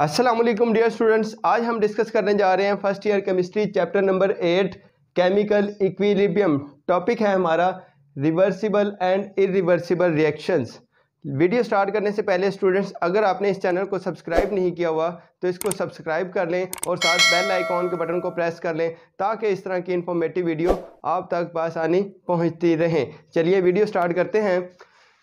Aslam dear students आज हम discuss करने जा रहे हैं first year chemistry chapter number eight chemical equilibrium topic है हमारा reversible and irreversible reactions video start करने से पहले स्टूडेंट्स अगर आपने इस चैनल को सब्सक्राइब नहीं किया हुआ तो इसको सब्सक्राइब कर लें और साथ बेल आइकॉन के बटन को प्रेस कर लें ताकि इस तरह की इन्फॉर्मेटिव वीडियो आप तक पासानी पहुँचती रहें चलिए वीडियो स्टार्ट करते हैं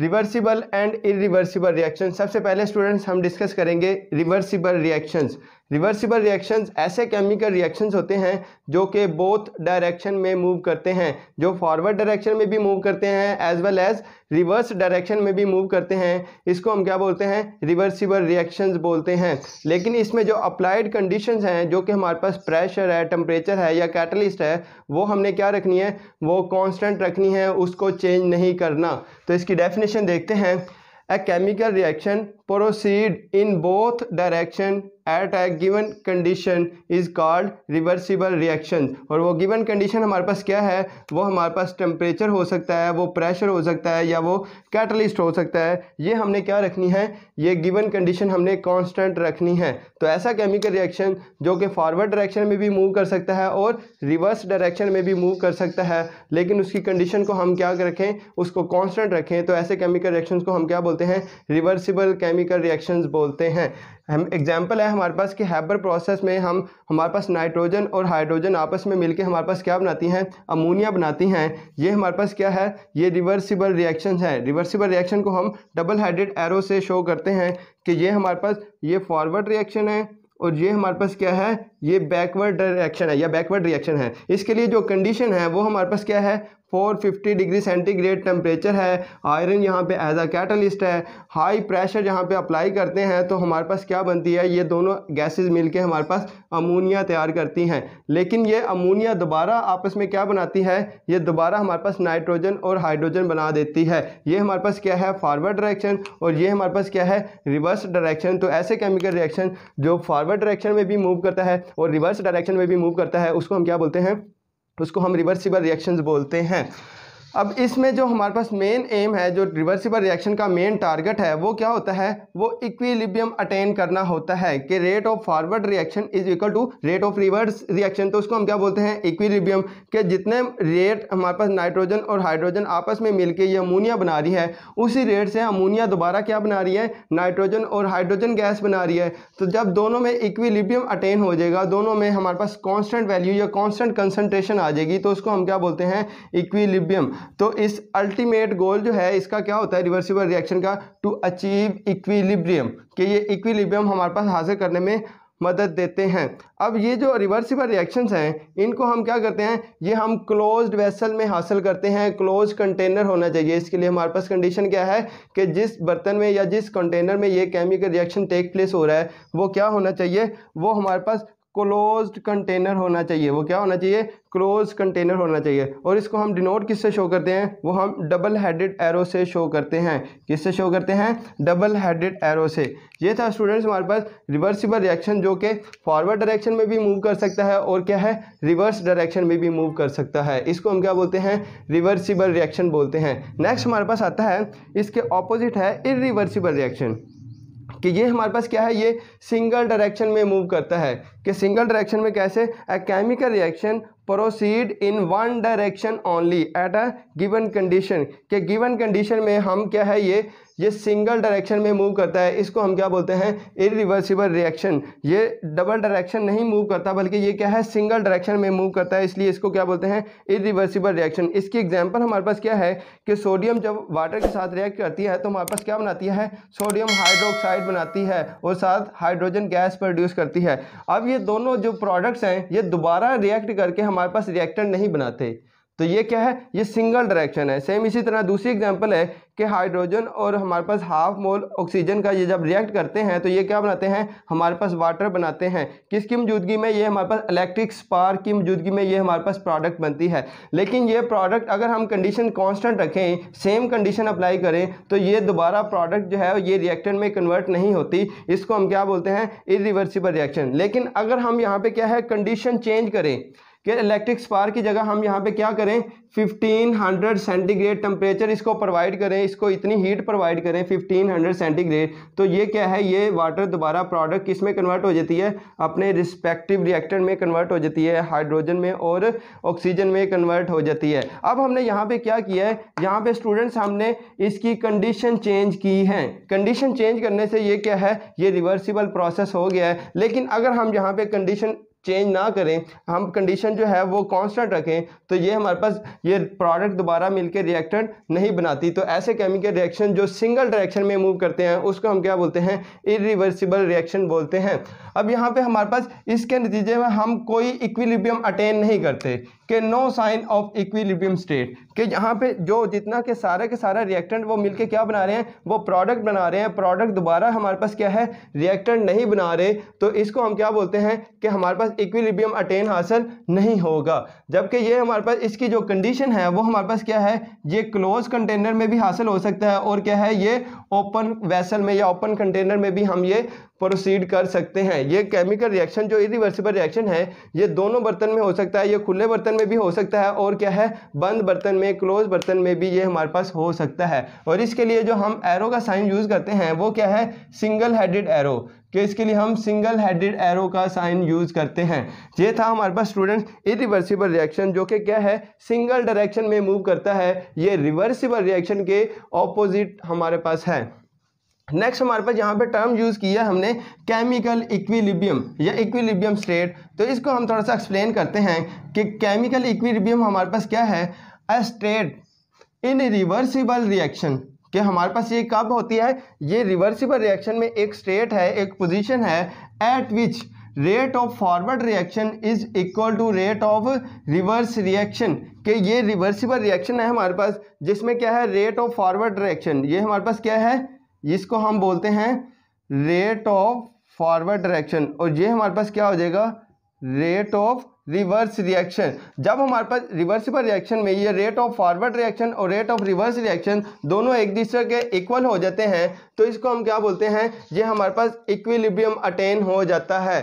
रिवर्सिबल एंड इरिवर्सिबल रिएक्शन सबसे पहले स्टूडेंट्स हम डिस्कस करेंगे रिवर्सिबल रिएक्शंस रिवर्सिबल रिएक्शंस ऐसे केमिकल रिएक्शंस होते हैं जो कि बोथ डायरेक्शन में मूव करते हैं जो फॉरवर्ड डायरेक्शन में भी मूव करते हैं as well as reverse direction में भी मूव करते हैं इसको हम क्या बोलते हैं रिवर्सिबल रिएक्शंस बोलते हैं लेकिन इसमें जो अप्लाइड कंडीशंस हैं जो कि हमारे पास प्रेशर है टेम्परेचर है या कैटलिस्ट है वो हमने क्या रखनी है वो कॉन्स्टेंट रखनी है उसको चेंज नहीं करना तो इसकी डेफिनेशन देखते हैं a chemical reaction proceed in both direction at a given condition is called reversible reaction और वो गिवन कंडीशन हमारे पास क्या है वो हमारे पास टेम्परेचर हो सकता है वो प्रेशर हो सकता है या वो कैटलिस्ट हो सकता है ये हमने क्या रखनी है ये गिवन कंडीशन हमने कॉन्स्टेंट रखनी है तो ऐसा केमिकल रिएक्शन जो कि फॉरवर्ड डायरेक्शन में भी मूव कर सकता है और रिवर्स डायरेक्शन में भी मूव कर सकता है लेकिन उसकी कंडीशन को हम क्या रखें उसको कॉन्स्टेंट रखें तो ऐसे केमिकल रिएक्शन को हम क्या बोलते हैं रिवर्सिबल केमिकल रिएक्शन बोलते हैं हम एग्जाम्पल है हमारे पास कि हैबर प्रोसेस में हम हमारे पास नाइट्रोजन और हाइड्रोजन आपस में मिलके हमारे पास क्या बनाती हैं अमोनिया बनाती हैं ये हमारे पास क्या है ये रिवर्सिबल रिएक्शन है रिवर्सिबल रिएक्शन को हम डबल हाइड्रेड एरो से शो करते हैं कि ये हमारे पास ये फॉरवर्ड रिएक्शन है और ये हमारे पास क्या है ये बैकवर्ड रिएक्शन है या बैकवर्ड रिएक्शन है इसके लिए जो कंडीशन है वो हमारे पास क्या है 450 डिग्री सेंटीग्रेड टेम्परेचर है आयरन यहाँ पे एज अ कैटलिस्ट है हाई प्रेशर यहाँ पे अप्लाई करते हैं तो हमारे पास क्या बनती है ये दोनों गैसेस मिलके हमारे पास अमोनिया तैयार करती हैं लेकिन ये अमोनिया दोबारा आपस में क्या बनाती है ये दोबारा हमारे पास नाइट्रोजन और हाइड्रोजन बना देती है ये हमारे पास क्या है फॉरवर्ड डायरेक्शन और ये हमारे पास क्या है रिवर्स डायरेक्शन तो ऐसे केमिकल रिएक्शन जो फॉरवर्ड डायरेक्शन में भी मूव करता है और रिवर्स डायरेक्शन में भी मूव करता है उसको हम क्या बोलते हैं उसको हम रिवर्सिबल रिएक्शंस बोलते हैं अब इसमें जो हमारे पास मेन एम है जो रिवर्सिबल रिएक्शन का मेन टारगेट है वो क्या होता है वो इक्विलिब्रियम अटेन करना होता है कि rate of forward reaction is equal to rate of reverse reaction तो उसको हम क्या बोलते हैं इक्विलिब्रियम के जितने रेट हमारे पास नाइट्रोजन और हाइड्रोजन आपस में मिल ये अमोनिया बना रही है उसी रेट से अमोनिया दोबारा क्या बना रही है नाइट्रोजन और हाइड्रोजन गैस बना रही है तो जब दोनों में इक्विलिब्रियम अटेन हो जाएगा दोनों में हमारे पास कॉन्स्टेंट वैल्यू या कॉन्स्टेंट कंसनट्रेशन आ जाएगी तो उसको हम क्या बोलते हैं इक्विलिब्रियम तो इस अल्टीमेट गोल जो है इसका क्या होता है रिवर्सिबल रिएक्शन का टू अचीव इक्विलिब्रियम कि ये इक्विलिब्रियम हमारे पास हासिल करने में मदद देते हैं अब ये जो रिवर्सिबल रिएक्शंस हैं इनको हम क्या करते हैं ये हम क्लोज्ड वेसल में हासिल करते हैं क्लोज कंटेनर होना चाहिए इसके लिए हमारे पास कंडीशन क्या है कि जिस बर्तन में या जिस कंटेनर में ये केमिकल रिएक्शन टेक प्लेस हो रहा है वो क्या होना चाहिए वो हमारे पास क्लोज्ड कंटेनर होना चाहिए वो क्या होना चाहिए क्लोज कंटेनर होना चाहिए और इसको हम डिनोट किससे शो करते हैं वो हम डबल हेडेड एरो से शो करते हैं किससे शो करते हैं डबल हेडेड एरो से ये था स्टूडेंट्स हमारे पास रिवर्सिबल रिएक्शन जो कि फॉरवर्ड डायरेक्शन में भी मूव कर सकता है और क्या है रिवर्स डायरेक्शन में भी मूव कर सकता है इसको हम क्या बोलते हैं रिवर्सिबल रिएक्शन बोलते हैं नेक्स्ट हमारे पास आता है इसके ऑपोजिट है इ रिवर्सिबल रिएक्शन कि ये हमारे पास क्या है ये सिंगल डायरेक्शन में मूव करता है कि सिंगल डायरेक्शन में कैसे a chemical reaction proceed in one direction only at a given condition के गिवन कंडीशन में हम क्या है ये ये सिंगल डायरेक्शन में मूव करता है इसको हम क्या बोलते हैं इरिवर्सिबल रिएक्शन ये डबल डायरेक्शन नहीं मूव करता बल्कि ये क्या है सिंगल डायरेक्शन में मूव करता है इसलिए इसको क्या बोलते हैं इरिवर्सिबल रिएक्शन इसकी एग्जाम्पल हमारे पास क्या है कि सोडियम जब वाटर के साथ रिएक्ट करती है तो हमारे पास क्या बनाती है सोडियम हाइड्रोक्साइड बनाती है और साथ हाइड्रोजन गैस प्रोड्यूस करती है अब ये दोनों जो प्रोडक्ट्स हैं ये दोबारा रिएक्ट करके हमारे पास रिएक्टर नहीं बनाते तो ये क्या है ये सिंगल डायरेक्शन है सेम इसी तरह दूसरी एग्जांपल है कि हाइड्रोजन और हमारे पास हाफ मोल ऑक्सीजन का ये जब रिएक्ट करते हैं तो ये क्या बनाते हैं हमारे पास वाटर बनाते हैं किसकी मौजूदगी में ये हमारे पास इलेक्ट्रिक स्पार्क की मौजूदगी में ये हमारे पास प्रोडक्ट बनती है लेकिन ये प्रोडक्ट अगर हम कंडीशन कॉन्स्टेंट रखें सेम कंडीशन अप्लाई करें तो ये दोबारा प्रोडक्ट जो है ये रिएक्टन में कन्वर्ट नहीं होती इसको हम क्या बोलते हैं इरिवर्सिबल रिएक्शन लेकिन अगर हम यहाँ पर क्या है कंडीशन चेंज करें कि इलेक्ट्रिक स्पार की जगह हम यहाँ पे क्या करें 1500 सेंटीग्रेड टेम्परेचर इसको प्रोवाइड करें इसको इतनी हीट प्रोवाइड करें 1500 सेंटीग्रेड तो ये क्या है ये वाटर दोबारा प्रोडक्ट किस में कन्वर्ट हो जाती है अपने रिस्पेक्टिव रिएक्टर में कन्वर्ट हो जाती है हाइड्रोजन में और ऑक्सीजन में कन्वर्ट हो जाती है अब हमने यहाँ पर क्या किया है यहाँ पर स्टूडेंट्स हमने इसकी कंडीशन चेंज की है कंडीशन चेंज करने से ये क्या है ये रिवर्सिबल प्रोसेस हो गया है लेकिन अगर हम यहाँ पर कंडीशन चेंज ना करें हम कंडीशन जो है वो कांस्टेंट रखें तो ये हमारे पास ये प्रोडक्ट दोबारा मिलकर रिएक्टेंट नहीं बनाती तो ऐसे केमिकल रिएक्शन जो सिंगल डायरेक्शन में मूव करते हैं उसको हम क्या बोलते हैं इरिवर्सिबल रिएक्शन बोलते हैं अब यहाँ पे हमारे पास इसके नतीजे में हम कोई इक्विलिबियम अटेन नहीं करते के no sign of equilibrium state कि यहाँ पे जो जितना के सारे के सारा रिएक्टेंट वो मिलके क्या बना रहे हैं वो प्रोडक्ट बना रहे हैं प्रोडक्ट दोबारा हमारे पास क्या है रिएक्टेंट नहीं बना रहे तो इसको हम क्या बोलते हैं कि हमारे पास इक्विलिब्रियम अटेन हासिल नहीं होगा जबकि ये हमारे पास इसकी जो कंडीशन है वो हमारे पास क्या है ये क्लोज कंटेनर में भी हासिल हो सकता है और क्या है ये ओपन वैसल में या ओपन कंटेनर में भी हम ये प्रोसीड कर सकते हैं ये केमिकल रिएक्शन जो इरिवर्सिबल रिएक्शन है ये दोनों बर्तन में हो सकता है ये खुले बर्तन में भी हो सकता है और क्या है बंद बर्तन में क्लोज बर्तन में भी ये हमारे पास हो सकता है और इसके लिए जो हम एरो का साइन यूज़ करते हैं वो क्या है सिंगल हेडेड एरो कि इसके लिए हम सिंगल हेडेड एरो का साइन यूज़ करते हैं ये था हमारे पास स्टूडेंट्स इरिवर्सिबल रिएक्शन जो कि क्या है सिंगल डायरेक्शन में मूव करता है ये रिवर्सिबल रिएक्शन के ऑपोजिट हमारे पास है नेक्स्ट हमारे पास यहाँ पे टर्म यूज़ किया हमने केमिकल इक्विलिब्रियम या इक्विलिब्रियम स्टेट तो इसको हम थोड़ा सा एक्सप्लेन करते हैं कि केमिकल इक्विलिब्रियम हमारे पास क्या है a state in reversible reaction कि हमारे पास ये कब होती है ये रिवर्सिबल रिएक्शन में एक स्टेट है एक पोजिशन है at which rate of forward reaction is equal to rate of reverse reaction कि ये रिवर्सिबल रिएक्शन है हमारे पास जिसमें क्या है रेट ऑफ फॉरवर्ड रिएक्शन ये हमारे पास क्या है जिसको हम बोलते हैं रेट ऑफ फॉरवर्ड डायरेक्शन और ये हमारे पास क्या हो जाएगा रेट ऑफ रिवर्स रिएक्शन जब हमारे पास रिवर्सिबल रिएक्शन में ये रेट ऑफ फॉरवर्ड रिएक्शन और रेट ऑफ रिवर्स रिएक्शन दोनों एक दूसरे के इक्वल हो जाते हैं तो इसको हम क्या बोलते हैं ये हमारे पास इक्विलिब्रियम अटेन हो जाता है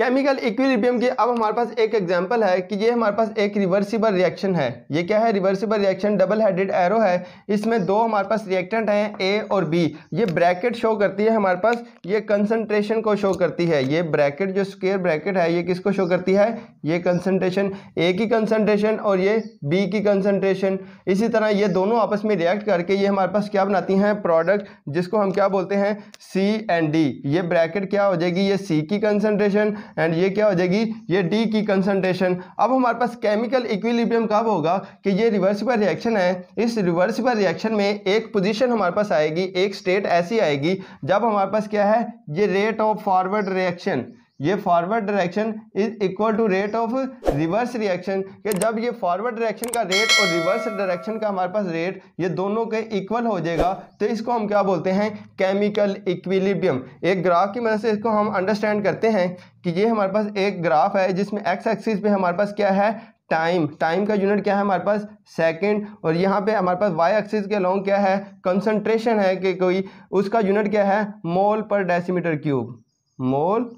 केमिकल इक्विलिब्रियम की अब हमारे पास एक एग्जांपल है कि ये हमारे पास एक रिवर्सिबल रिएक्शन है ये क्या है reversible reaction double headed arrow है इसमें दो हमारे पास रिएक्टेंट हैं ए और बी ये ब्रैकेट शो करती है हमारे पास ये कंसनट्रेशन को शो करती है ये ब्रैकेट जो स्क्वेयर ब्रैकेट है ये किसको शो करती है ये कंसनट्रेशन ए की कंसनट्रेशन और ये बी की कंसनट्रेशन इसी तरह ये दोनों आपस में रिएक्ट करके ये हमारे पास क्या बनाती हैं प्रोडक्ट जिसको हम क्या बोलते हैं सी एंड डी ये ब्रैकेट क्या हो जाएगी ये सी की कंसनट्रेशन एंड ये क्या हो जाएगी ये डी की कंसनट्रेशन अब हमारे पास केमिकल इक्विलिब्रियम कब होगा कि ये रिवर्सिबल रिएक्शन है इस रिवर्सिबल रिएक्शन में एक पोजीशन हमारे पास आएगी एक स्टेट ऐसी आएगी जब हमारे पास क्या है ये रेट ऑफ फॉरवर्ड रिएक्शन ये forward direction is equal to rate of reverse reaction कि जब ये फॉरवर्ड डायरेक्शन का रेट और रिवर्स डायरेक्शन का हमारे पास रेट ये दोनों के इक्वल हो जाएगा तो इसको हम क्या बोलते हैं केमिकल इक्विलिब्रियम एक ग्राफ की मदद से इसको हम अंडरस्टैंड करते हैं कि ये हमारे पास एक ग्राफ है जिसमें एक्स एक्सिस पे हमारे पास क्या है टाइम टाइम का यूनिट क्या है हमारे पास सेकंड और यहाँ पे हमारे पास वाई एक्सिस के अलॉन्ग क्या है कंसंट्रेशन है कि कोई उसका यूनिट क्या है मोल पर डेसीमीटर क्यूब मोल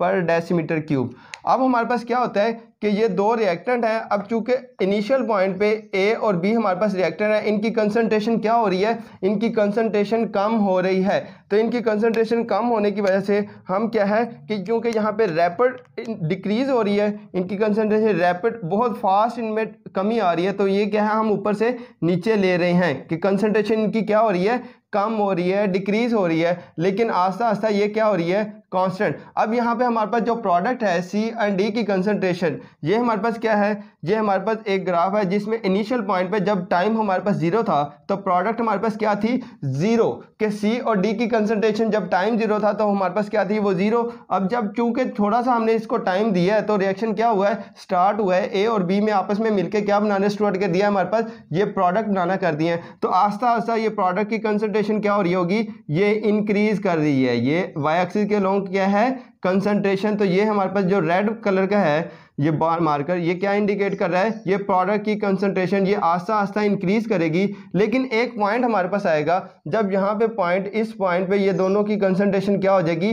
पर डेसीमीटर क्यूब अब हमारे पास क्या होता है कि ये दो रिएक्टेंट हैं अब चूंकि इनिशियल पॉइंट पे ए और बी हमारे पास रिएक्टेंट है इनकी कंसनट्रेशन क्या हो रही है इनकी कंसनट्रेशन कम हो रही है तो इनकी कंसनट्रेशन कम होने की वजह से हम क्या है कि क्योंकि यहाँ पे रैपिड डिक्रीज हो रही है इनकी कंसनट्रेशन रैपिड बहुत फास्ट इनमें कमी आ रही है तो ये क्या है हम ऊपर से नीचे ले रहे हैं कि कंसनट्रेशन इनकी क्या हो रही है कम हो रही है डिक्रीज हो रही है लेकिन आस्ता आस्ता ये क्या हो रही है कांस्टेंट अब यहाँ पे हमारे पास जो प्रोडक्ट है सी एंड डी की कंसंट्रेशन ये हमारे पास क्या है ये हमारे पास एक ग्राफ है जिसमें इनिशियल पॉइंट पे जब टाइम हमारे पास जीरो था तो प्रोडक्ट हमारे पास क्या थी जीरो के सी और डी की कंसंट्रेशन जब टाइम जीरो था तो हमारे पास क्या थी वो जीरो अब जब चूंकि थोड़ा सा हमने इसको टाइम दिया है तो रिएक्शन क्या हुआ है स्टार्ट हुआ है ए और बी में आपस में मिलकर क्या बनाने स्टोर कर दिया हमारे पास ये प्रोडक्ट बनाना कर दिए तो आस्ता आस्ता ये प्रोडक्ट की कंसनट्रेशन कंसंट्रेशन क्या हो रही होगी ये इंक्रीज कर रही है ये वाई एक्सिस के लॉन्ग क्या है कंसंट्रेशन तो ये हमारे पास जो रेड कलर का है ये बार मार्कर ये क्या इंडिकेट कर रहा है ये प्रोडक्ट की कंसंट्रेशन ये आस्ता आस्ता इंक्रीज करेगी लेकिन एक पॉइंट हमारे पास आएगा जब यहाँ पे पॉइंट इस पॉइंट पे ये दोनों की कंसंट्रेशन क्या हो जाएगी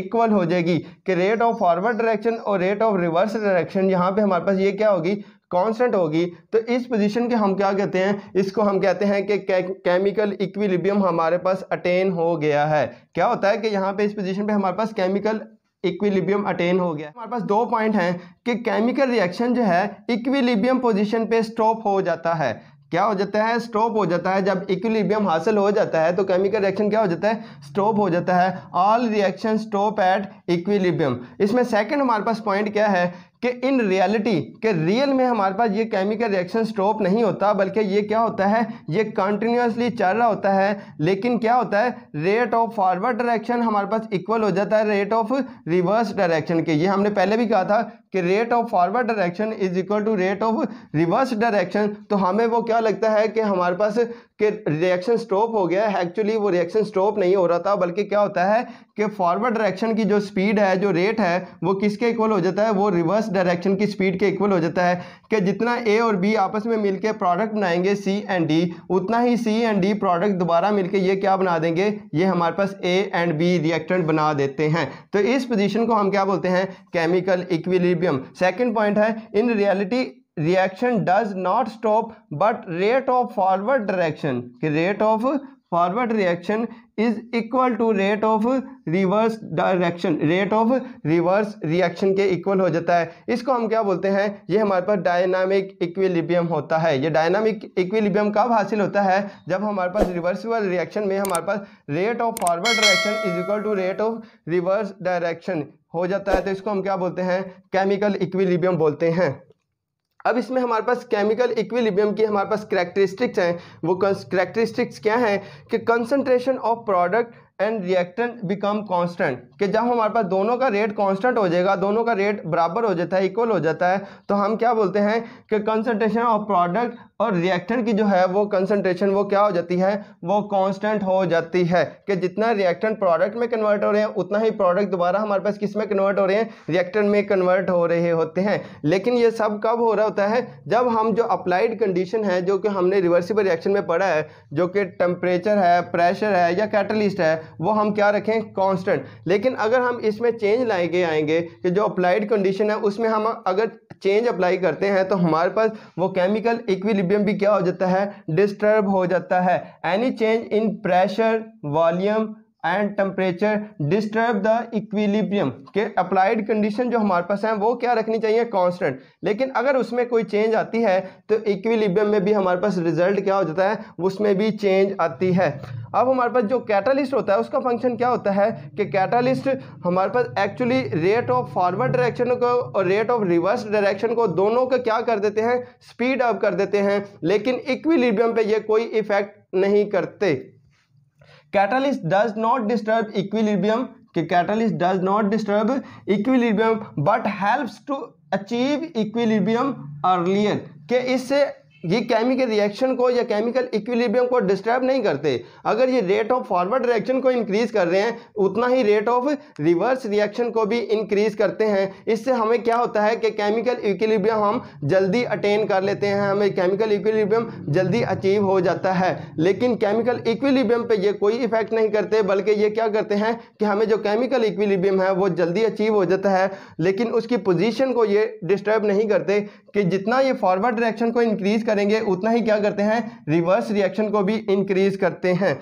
इक्वल हो जाएगी कि रेट ऑफ फॉरवर्ड डायरेक्शन और रेट ऑफ रिवर्स डायरेक्शन यहाँ पे हमारे पास ये क्या होगी कांस्टेंट होगी तो इस पोजीशन के हम क्या कहते हैं इसको हम कहते हैं कि केमिकल इक्विलिब्रियम हमारे पास अटेन हो गया है क्या होता है कि यहाँ पे इस पोजीशन पे हमारे पास केमिकल इक्विलिब्रियम अटेन हो गया हमारे पास दो पॉइंट हैं कि केमिकल रिएक्शन जो है इक्विलिब्रियम पोजिशन पे स्टॉप हो जाता है क्या हो जाता है स्टॉप हो जाता है जब इक्विलिब्रियम हासिल हो जाता है तो केमिकल रिएक्शन क्या हो जाता है स्टॉप हो जाता है all reaction stop at equilibrium इसमें सेकंड हमारे पास पॉइंट क्या है कि इन रियलिटी के रियल में हमारे पास ये केमिकल रिएक्शन स्टॉप नहीं होता बल्कि ये क्या होता है ये कंटिन्यूसली चल रहा होता है लेकिन क्या होता है रेट ऑफ फॉरवर्ड डायरेक्शन हमारे पास इक्वल हो जाता है रेट ऑफ रिवर्स डायरेक्शन के ये हमने पहले भी कहा था कि rate of forward direction is equal to rate of reverse direction तो हमें वो क्या लगता है कि हमारे पास कि रिएक्शन स्टॉप हो गया है एक्चुअली वो रिएक्शन स्टॉप नहीं हो रहा था बल्कि क्या होता है कि फॉरवर्ड डायरेक्शन की जो स्पीड है जो रेट है वो किसके इक्वल हो जाता है वो रिवर्स डायरेक्शन की स्पीड के इक्वल हो जाता है कि जितना ए और बी आपस में मिलके प्रोडक्ट बनाएंगे सी एंड डी उतना ही सी एंड डी प्रोडक्ट दोबारा मिल ये क्या बना देंगे ये हमारे पास ए एंड बी रिएक्टेंट बना देते हैं तो इस पोजिशन को हम क्या बोलते हैं केमिकल इक्विलिबियम सेकेंड पॉइंट है in reality reaction does not stop but rate of forward direction कि rate of forward reaction is equal to rate of reverse direction rate of reverse reaction के equal हो जाता है इसको हम क्या बोलते हैं ये हमारे पास डायनामिक इक्विलिब्रियम होता है ये डायनामिक इक्विलिब्रियम कब हासिल होता है जब हमारे पास रिवर्सिबल रिएक्शन में हमारे पास rate of forward direction is equal to rate of reverse direction हो जाता है तो इसको हम क्या बोलते हैं केमिकल इक्विलिब्रियम बोलते हैं अब इसमें हमारे पास केमिकल इक्विलिबियम की हमारे पास करेक्टरिस्टिक्स हैं वो करेक्टरिस्टिक्स क्या हैं कि concentration of product and reactant become constant कि जब हमारे पास दोनों का रेट कांस्टेंट हो जाएगा दोनों का रेट बराबर हो जाता है इक्वल हो जाता है तो हम क्या बोलते हैं कि कंसनट्रेशन ऑफ प्रोडक्ट और रिएक्टेंट की जो है वो कंसनट्रेशन वो क्या हो जाती है वो कांस्टेंट हो जाती है कि जितना रिएक्टेंट प्रोडक्ट में कन्वर्ट हो रहे हैं उतना ही प्रोडक्ट दोबारा हमारे पास किस में कन्वर्ट हो रहे हैं रिएक्टेंट में कन्वर्ट हो रहे होते हैं लेकिन ये सब कब हो रहा होता है जब हम जो अप्लाइड कंडीशन है जो कि हमने रिवर्सिबल रिएक्शन में पढ़ा है जो कि टेम्परेचर है प्रेशर है या कैटलिस्ट है वो हम क्या रखें कांस्टेंट लेकिन अगर हम इसमें चेंज लाएंगे आएंगे कि जो अप्लाइड कंडीशन है उसमें हम अगर चेंज अप्लाई करते हैं तो हमारे पास वो केमिकल इक्विलिब्रियम भी क्या हो जाता है डिस्टर्ब हो जाता है any change in pressure volume and temperature disturb the equilibrium के अप्लाइड कंडीशन जो हमारे पास हैं वो क्या रखनी चाहिए कांस्टेंट लेकिन अगर उसमें कोई चेंज आती है तो इक्विलिब्रियम में भी हमारे पास रिजल्ट क्या हो जाता है उसमें भी चेंज आती है अब हमारे पास जो कैटालिस्ट होता है उसका फंक्शन क्या होता है कि कैटालिस्ट हमारे पास actually rate of forward direction को और रेट ऑफ रिवर्स डायरेक्शन को दोनों का क्या कर देते हैं स्पीड अप कर देते हैं लेकिन इक्विलिब्रियम पे ये कोई इफेक्ट नहीं करते catalyst does not disturb equilibrium कि catalyst does not disturb equilibrium but helps to achieve equilibrium earlier के इससे ये केमिकल रिएक्शन को या केमिकल इक्विलिब्रियम को डिस्टर्ब नहीं करते अगर ये रेट ऑफ फॉरवर्ड रिएक्शन को इंक्रीज कर रहे हैं उतना ही रेट ऑफ रिवर्स रिएक्शन को भी इंक्रीज करते हैं इससे हमें क्या होता है कि केमिकल इक्विलिब्रियम हम जल्दी अटेन कर लेते हैं हमें केमिकल इक्विलिब्रियम जल्दी अचीव हो जाता है लेकिन केमिकल इक्विलिब्रियम पर यह कोई इफेक्ट नहीं करते बल्कि ये क्या करते हैं कि हमें जो केमिकल इक्विलिब्रियम है वो जल्दी अचीव हो जाता है लेकिन उसकी पोजिशन को ये डिस्टर्ब नहीं करते कि जितना ये फॉरवर्ड रिएक्शन को इंक्रीज करेंगे उतना ही क्या करते हैं रिवर्स रिएक्शन को भी इंक्रीज करते हैं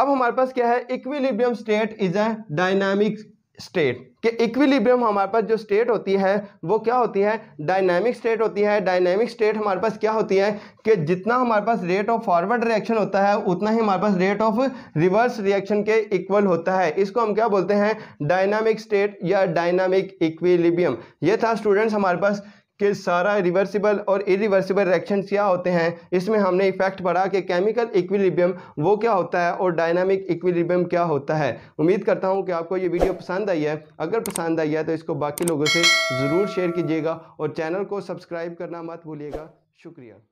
अब हमारे पास क्या है equilibrium state is a dynamic state कि इक्विलिब्रियम हमारे पास जो स्टेट होती है वो क्या होती है डायनामिक स्टेट होती है डायनामिक स्टेट हमारे पास क्या होती है कि जितना हमारे पास रेट ऑफ फॉरवर्ड रिएक्शन होता है उतना ही हमारे पास रेट ऑफ रिवर्स रिएक्शन के इक्वल होता है इसको हम क्या बोलते हैं डायनामिक स्टेट या डायनामिक इक्विलिब्रियम ये था स्टूडेंट्स हमारे पास कि सारा रिवर्सिबल और इरिवर्सिबल रिएक्शन क्या होते हैं इसमें हमने इफेक्ट पढ़ा कि केमिकल इक्विलिब्रियम वो क्या होता है और डायनामिक इक्विलिब्रियम क्या होता है उम्मीद करता हूँ कि आपको ये वीडियो पसंद आई है अगर पसंद आई है तो इसको बाकी लोगों से ज़रूर शेयर कीजिएगा और चैनल को सब्सक्राइब करना मत भूलिएगा शुक्रिया